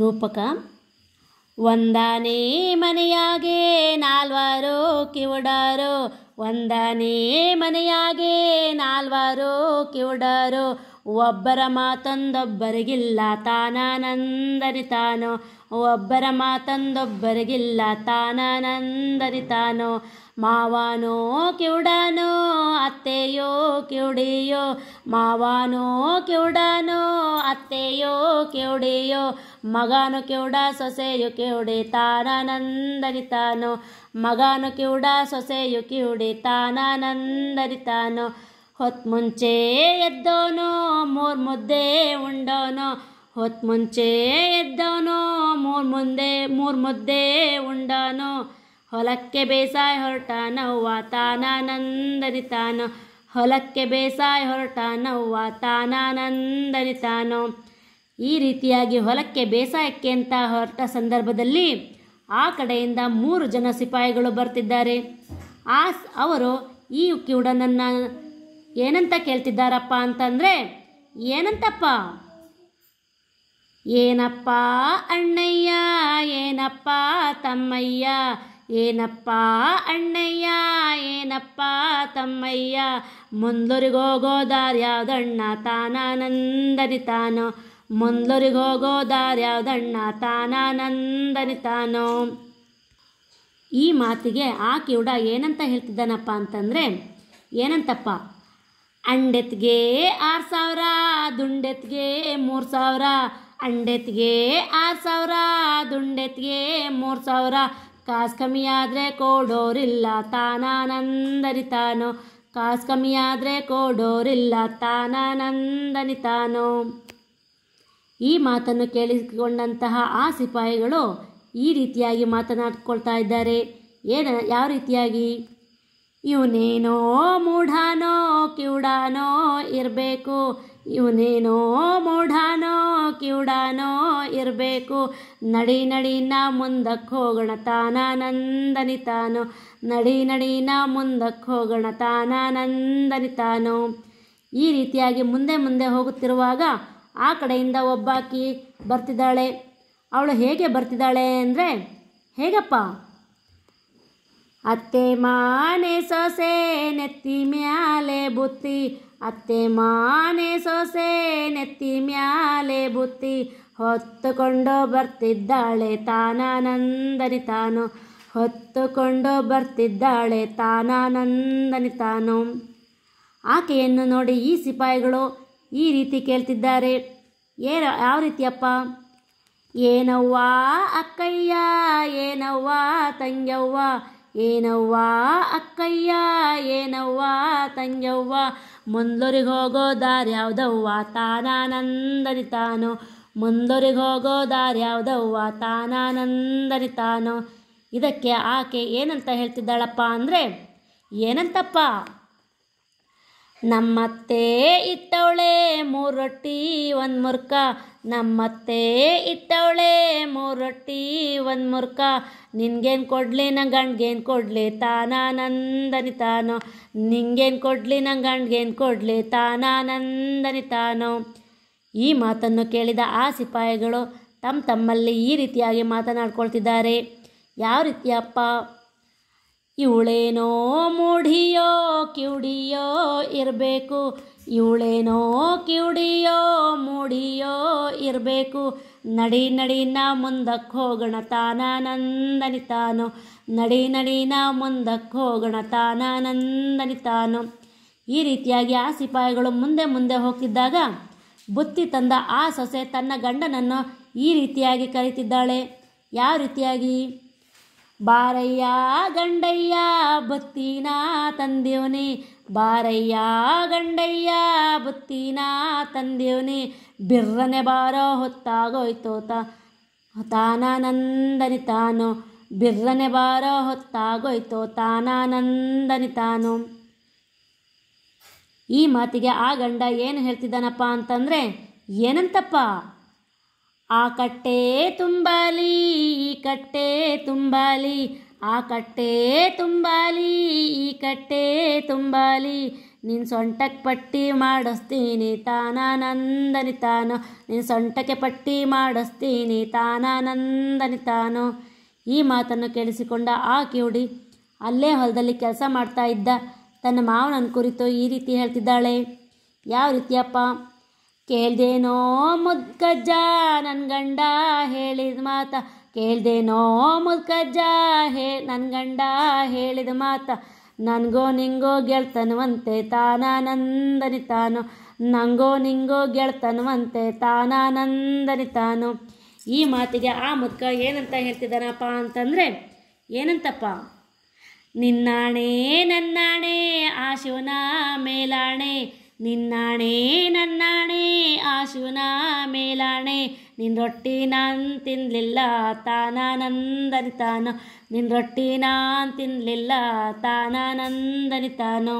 ರೂಪಕ ಒಂದನೇ ಮನೆಯಾಗೆ ನಾಲ್ವರು ಕಿವುಡರು ಒಂದನೇ ಮನೆಯಾಗೆ ನಾಲ್ವರು ಕಿವುಡರು ಒಬ್ಬರ ಮಾತೊಂದೊಬ್ಬರಿಗಿಲ್ಲ ತಾನಾನಂದರಿ ತಾನು ಒಬ್ಬರ ಮಾತಂದೊಬ್ಬರಿಗಿಲ್ಲ ತಾನಂದರಿ ತಾನೋ ಮಾವಾನೋ ಕಿವುಡಾನೋ ಅತ್ತೆಯೋ ಕಿವುಡಿಯೋ ಮಾವಾನೋ ಕಿವುಡಾನೋ ಅತ್ತೆಯೋ ಕಿವುಡಿಯೋ ಮಗಾನು ಕಿವುಡ ಸೊಸೆಯು ಕಿವುಡಿ ತಾನಂದರಿ ತಾನೋ ಮಗಾನು ಕಿವುಡ ಸೊಸೆಯು ಕಿವುಡಿ ತಾನಾನಂದರಿ ತಾನೋ ಹೊತ್ ಮುಂಚೆ ಎದ್ದೋನು ಮೂರ್ ಮುದ್ದೆ ಉಂಡೋನು ಹೊತ್ ಮುಂಚೆ ಎದ್ದವನೋ ಮೂರು ಮುಂದೆ ಮೂರು ಮುದ್ದೆ ಉಂಡಾನೋ ಹೊಲಕ್ಕೆ ಬೇಸಾಯ ಹೊರಟಾನ ವಾತಾನಾನಂದನಿ ತಾನು ಹೊಲಕ್ಕೆ ಬೇಸಾಯ ಹೊರಟಾನ ವಾತಾನಾನಂದನಿ ಈ ರೀತಿಯಾಗಿ ಹೊಲಕ್ಕೆ ಬೇಸಾಯಕ್ಕೆ ಅಂತ ಹೊರಟ ಸಂದರ್ಭದಲ್ಲಿ ಆ ಕಡೆಯಿಂದ ಮೂರು ಜನ ಸಿಪಾಯಿಗಳು ಬರ್ತಿದ್ದಾರೆ ಆ ಅವರು ಈ ಕಿವುಡನನ್ನು ಏನಂತ ಕೇಳ್ತಿದ್ದಾರಪ್ಪ ಅಂತಂದರೆ ಏನಂತಪ್ಪ ಏನಪ್ಪ ಅಣ್ಣಯ್ಯ ಏನಪ್ಪ ತಮ್ಮಯ್ಯ ಏನಪ್ಪ ಅಣ್ಣಯ್ಯ ಏನಪ್ಪ ತಮ್ಮಯ್ಯ ಅಣ್ಣ ದಾರ್ಯಾವ್ದಣ್ಣ ತಾನಾನಂದನಿ ತಾನು ಮುಂದ್ಲೊರಿಗೋಗೋ ದಾರ್ಯಾವ್ದಣ್ಣ ತಾನಂದನಿ ತಾನು ಈ ಮಾತಿಗೆ ಆ ಕಿವುಡ ಏನಂತ ಹೇಳ್ತಿದ್ದಾನಪ್ಪ ಅಂತಂದರೆ ಏನಂತಪ್ಪ ಅಂಡೆತ್ಗೆ ಆರು ಸಾವಿರ ದುಂಡೆತ್ಗೆ ಮೂರು ಸಾವಿರ ಅಂಡೆತ್ಗೆ ಆರು ಸಾವಿರ ದುಂಡೆತ್ಗೆ ಮೂರು ಸಾವಿರ ಕಾಸು ಕಮ್ಮಿ ಆದರೆ ಕೊಡೋರಿಲ್ಲ ಕೋಡೋರಿಲ್ಲ ಕಾಸು ಕಮ್ಮಿ ಆದರೆ ಕೊಡೋರಿಲ್ಲ ತಾನಾನಂದನಿತಾನೋ ಈ ಮಾತನ್ನು ಕೇಳಿಸಿಕೊಂಡಂತಹ ಆ ಸಿಪಾಯಿಗಳು ಈ ರೀತಿಯಾಗಿ ಮಾತನಾಡ್ಕೊಳ್ತಾ ಇದ್ದಾರೆ ಏನ ಯಾವ ರೀತಿಯಾಗಿ ಇವನೇನೋ ಮೂಢಾನೋ ಕಿವುಡಾನೋ ಇರಬೇಕು ಇವನೇನೋ ಮೂಢಾನೋ ಕಿವುಡಾನೋ ಇರಬೇಕು ನಡಿ ನಡಿ ನಾ ಮುಂದಕ್ಕೆ ಹೋಗೋಣ ತಾನಾನಂದನಿ ತಾನೋ ನಡಿ ನಡಿ ನಾ ಮುಂದಕ್ಕೆ ಹೋಗೋಣ ತಾನಾನಂದನಿ ತಾನೋ ಈ ರೀತಿಯಾಗಿ ಮುಂದೆ ಮುಂದೆ ಹೋಗುತ್ತಿರುವಾಗ ಆ ಕಡೆಯಿಂದ ಒಬ್ಬಾಕಿ ಬರ್ತಿದ್ದಾಳೆ ಅವಳು ಹೇಗೆ ಬರ್ತಿದ್ದಾಳೆ ಅಂದರೆ ಹೇಗಪ್ಪ ಅತ್ತೆ ಮಾನೆ ಸೊಸೆ ನೆತ್ತಿ ಮ್ಯಾಲೆ ಬುತ್ತಿ ಅತ್ತೆ ಮಾನೆ ಸೊಸೆ ನೆತ್ತಿ ಮ್ಯಾಲೆ ಬುತ್ತಿ ಹೊತ್ತುಕೊಂಡು ಬರ್ತಿದ್ದಾಳೆ ತಾನಾನಂದನಿ ತಾನು ಹೊತ್ತುಕೊಂಡು ಬರ್ತಿದ್ದಾಳೆ ತಾನಂದನಿ ತಾನು ಆಕೆಯನ್ನು ನೋಡಿ ಈ ಸಿಪಾಯಿಗಳು ಈ ರೀತಿ ಕೇಳ್ತಿದ್ದಾರೆ ಏನ ಯಾವ ರೀತಿಯಪ್ಪ ಏನವ್ವಾ ಅಕ್ಕಯ್ಯ ಏನವ್ವಾ ತಂಗ್ಯವ್ವ ಏನವ್ವಾ ಅಕ್ಕಯ್ಯ ಏನವ್ವಾ ತಂಗ್ಯವ್ವ ಮುಂದೊರಿಗೆ ಹೋಗೋ ದಾರಿ ಯಾವುದವ್ವ ತಾನಾನಂದರಿ ಮುಂದೊರಿಗೆ ಹೋಗೋ ದಾರಿ ಯಾವುದವ್ವ ತಾನಾನಂದರಿ ಇದಕ್ಕೆ ಆಕೆ ಏನಂತ ಹೇಳ್ತಿದ್ದಾಳಪ್ಪ ಅಂದರೆ ಏನಂತಪ್ಪ ನಮ್ಮತ್ತೆ ಇಟ್ಟವಳೆ ರೊಟ್ಟಿ ಒಂದು ಮುರ್ಕ ನಮ್ಮತ್ತೆ ಇಟ್ಟವಳೆ ರೊಟ್ಟಿ ಒಂದು ಮುರ್ಕ ನಿನ್ಗೇನು ಕೊಡ್ಲಿ ನಂಗೆ ಗಂಡ್ಗೇನು ಕೊಡ್ಲಿ ತಾನಾನಂದನಿ ತಾನು ನಿಂಗೇನು ಕೊಡ್ಲಿ ನಂಗೆ ಗಂಡ್ಗೇನು ತಾನ ತಾನಾನಂದನಿ ತಾನು ಈ ಮಾತನ್ನು ಕೇಳಿದ ಆ ಸಿಪಾಯಿಗಳು ತಮ್ಮ ತಮ್ಮಲ್ಲಿ ಈ ರೀತಿಯಾಗಿ ಮಾತನಾಡ್ಕೊಳ್ತಿದ್ದಾರೆ ಯಾವ ರೀತಿಯಪ್ಪ ಇವಳೇನೋ ಮೂಢಿಯೋ ಕಿವುಡಿಯೋ ಇರಬೇಕು ಇವಳೇನೋ ಕಿವುಡಿಯೋ ಮೂಡಿಯೋ ಇರಬೇಕು ನಡಿ ನಡಿನ ಮುಂದಕ್ಕೆ ಹೋಗೋಣ ತಾನ ನಂದನಿತಾನು ನಡಿ ನಡಿನ ಮುಂದಕ್ಕೆ ಹೋಗೋಣ ತಾನ ನಂದನಿತಾನು ಈ ರೀತಿಯಾಗಿ ಆ ಸಿಪಾಯಿಗಳು ಮುಂದೆ ಮುಂದೆ ಹೋಗ್ತಿದ್ದಾಗ ಬುತ್ತಿ ತಂದ ಆ ಸೊಸೆ ತನ್ನ ಗಂಡನನ್ನು ಈ ರೀತಿಯಾಗಿ ಕರೀತಿದ್ದಾಳೆ ಯಾವ ರೀತಿಯಾಗಿ ಬಾರಯ್ಯ ಗಂಡಯ್ಯ ಬತ್ತಿನ ತಂದೇವನಿ ಬಾರಯ್ಯ ಗಂಡಯ್ಯ ಬತ್ತಿನ ತಂದೇವನಿ ಬಿರ್ರನೆ ಬಾರೋ ಹೊತ್ತಾಗೋಯ್ತೋತ ತಾನಾನಂದನಿ ತಾನು ಬಿರ್ರನೆ ಬಾರೋ ಹೊತ್ತಾಗೋಯ್ತೋ ತಾನಾನಂದನಿ ತಾನು ಈ ಮಾತಿಗೆ ಆ ಗಂಡ ಏನು ಹೇಳ್ತಿದ್ದಾನಪ್ಪ ಅಂತಂದರೆ ಏನಂತಪ್ಪ ಆ ಕಟ್ಟೆ ತುಂಬಲಿ ಕಟ್ಟೆ ತುಂಬಾಲಿ ಆ ಕಟ್ಟೆ ತುಂಬಾಲಿ ಈ ಕಟ್ಟೆ ತುಂಬಾಲಿ ನಿನ್ನ ಸೊಂಟಕ್ಕೆ ಪಟ್ಟಿ ಮಾಡಿಸ್ತೀನಿ ನಂದನಿ ತಾನು ನಿನ್ನ ಸೊಂಟಕ್ಕೆ ಪಟ್ಟಿ ಮಾಡಿಸ್ತೀನಿ ನಂದನಿ ತಾನು ಈ ಮಾತನ್ನು ಕೇಳಿಸಿಕೊಂಡ ಆ ಕಿವುಡಿ ಅಲ್ಲೇ ಹೊಲದಲ್ಲಿ ಕೆಲಸ ಮಾಡ್ತಾ ಇದ್ದ ತನ್ನ ಮಾವನ ಕುರಿತು ಈ ರೀತಿ ಹೇಳ್ತಿದ್ದಾಳೆ ಯಾವ ರೀತಿಯಪ್ಪ ಕೇಳ್ದೇನೋ ಮುದ್ಗಜ್ಜ ನನ್ನ ಗಂಡ ಹೇಳಿದ ಮಾತ ಕೇಳ್ದೇನೋ ಮುಲ್ಕಜ್ಜ ಹೇ ನನ್ನ ಗಂಡ ಹೇಳಿದ ಮಾತ ನನಗೋ ನಿಂಗೋ ಗೆಳ್ತನವಂತೆ ತಾನಾನಂದನಿ ತಾನು ನಂಗೋ ನಿಂಗೋ ಗೆಳ್ತನವಂತೆ ತಾನಾನಂದನಿ ತಾನು ಈ ಮಾತಿಗೆ ಆ ಮುದ್ಕ ಏನಂತ ಹೇಳ್ತಿದ್ದಾನಪ್ಪ ಅಂತಂದರೆ ಏನಂತಪ್ಪ ನಿನ್ನಾಣೆ ನನ್ನಾಣೆ ಆ ಶಿವನ ಮೇಲಾಣೆ ನಿನ್ನಾಣೆ ನನ್ನಾಣೆ ಆ ಶಿವನ ಮೇಲಾಣೆ ನಿನ್ನ ರೊಟ್ಟಿ ನಾನು ತಿನ್ನಲಿಲ್ಲ ತಾನಾನಂದನಿತಾನೋ ನಿನ್ನ ರೊಟ್ಟಿ ನಾನು ತಿನ್ನಲಿಲ್ಲ ತಾನಾನಂದನಿತಾನೋ